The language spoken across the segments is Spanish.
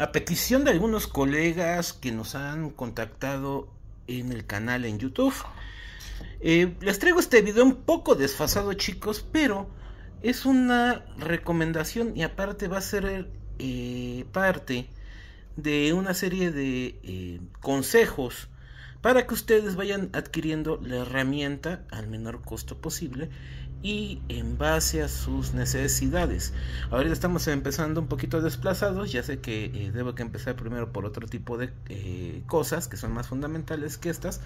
A petición de algunos colegas que nos han contactado en el canal en YouTube, eh, les traigo este video un poco desfasado chicos, pero es una recomendación y aparte va a ser eh, parte de una serie de eh, consejos para que ustedes vayan adquiriendo la herramienta al menor costo posible y en base a sus necesidades. Ahorita estamos empezando un poquito desplazados, ya sé que eh, debo que empezar primero por otro tipo de eh, cosas que son más fundamentales que estas,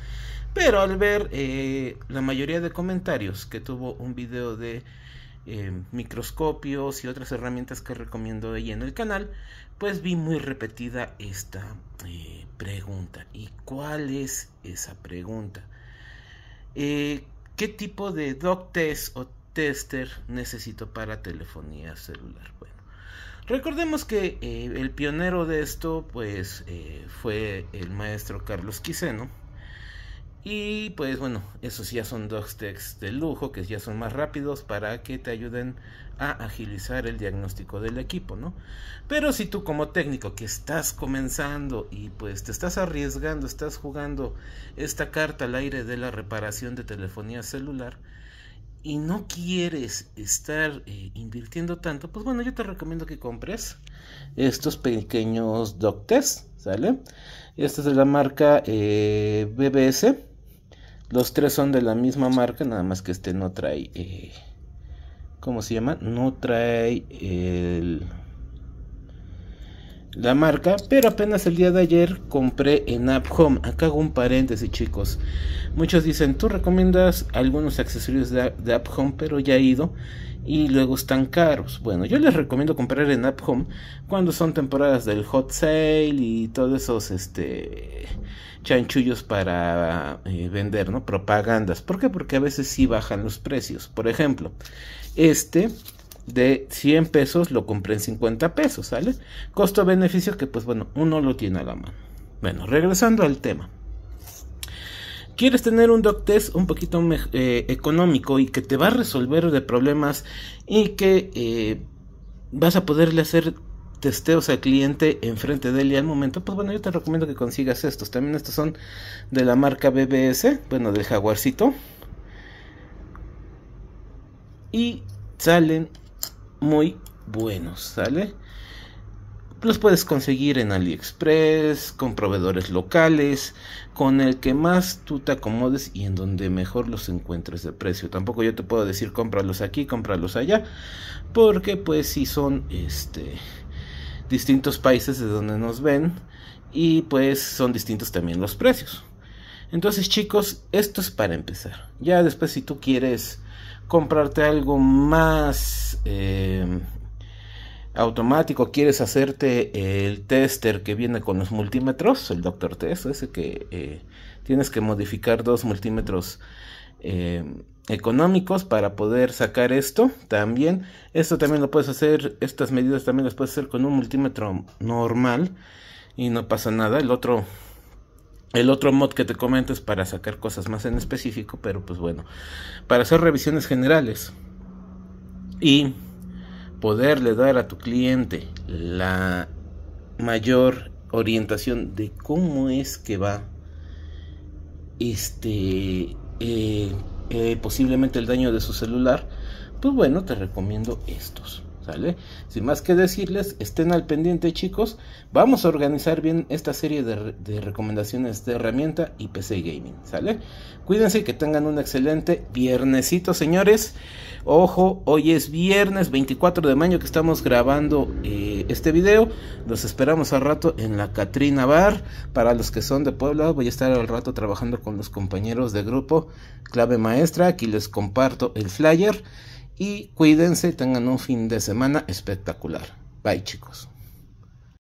pero al ver eh, la mayoría de comentarios que tuvo un video de microscopios y otras herramientas que recomiendo ahí en el canal, pues vi muy repetida esta pregunta. ¿Y cuál es esa pregunta? ¿Qué tipo de doc test o tester necesito para telefonía celular? Bueno, recordemos que eh, el pionero de esto pues eh, fue el maestro Carlos Quiseno y pues bueno, esos ya son dos de lujo que ya son más rápidos para que te ayuden a agilizar el diagnóstico del equipo, ¿no? Pero si tú como técnico que estás comenzando y pues te estás arriesgando, estás jugando esta carta al aire de la reparación de telefonía celular, y no quieres estar eh, invirtiendo tanto, pues bueno, yo te recomiendo que compres estos pequeños doc ¿sale? esta es de la marca eh, BBS. Los tres son de la misma marca, nada más que este no trae... Eh, ¿Cómo se llama? No trae la marca, pero apenas el día de ayer compré en App Home. Acá hago un paréntesis, chicos. Muchos dicen, tú recomiendas algunos accesorios de App Home, pero ya he ido y luego están caros. Bueno, yo les recomiendo comprar en App Home cuando son temporadas del hot sale y todos esos este chanchullos para eh, vender, ¿no? Propagandas. ¿Por qué? Porque a veces sí bajan los precios. Por ejemplo, este de 100 pesos lo compré en 50 pesos, ¿sale? Costo-beneficio que pues bueno, uno lo tiene a la mano. Bueno, regresando al tema quieres tener un doc test un poquito eh, económico y que te va a resolver de problemas y que eh, vas a poderle hacer testeos al cliente enfrente de él y al momento, pues bueno, yo te recomiendo que consigas estos. También estos son de la marca BBS, bueno, del jaguarcito. Y salen muy buenos, ¿sale? Los puedes conseguir en AliExpress, con proveedores locales, con el que más tú te acomodes y en donde mejor los encuentres de precio. Tampoco yo te puedo decir cómpralos aquí, cómpralos allá, porque pues si son este, distintos países de donde nos ven y pues son distintos también los precios. Entonces chicos, esto es para empezar. Ya después si tú quieres comprarte algo más eh, automático quieres hacerte el tester que viene con los multímetros, el Doctor Test, ese que eh, tienes que modificar dos multímetros eh, económicos para poder sacar esto. También, esto también lo puedes hacer, estas medidas también las puedes hacer con un multímetro normal y no pasa nada. El otro el otro mod que te comento es para sacar cosas más en específico, pero pues bueno, para hacer revisiones generales. Y poderle dar a tu cliente la mayor orientación de cómo es que va este eh, eh, posiblemente el daño de su celular pues bueno te recomiendo estos sin más que decirles, estén al pendiente chicos, vamos a organizar bien esta serie de, recomendaciones de herramienta y PC Gaming, ¿sale? Cuídense que tengan un excelente viernesito señores, ojo, hoy es viernes 24 de mayo que estamos grabando eh, este video, los esperamos al rato en la Catrina Bar, para los que son de Puebla voy a estar al rato trabajando con los compañeros de grupo Clave Maestra, aquí les comparto el flyer. Y cuídense, tengan un fin de semana espectacular. Bye chicos.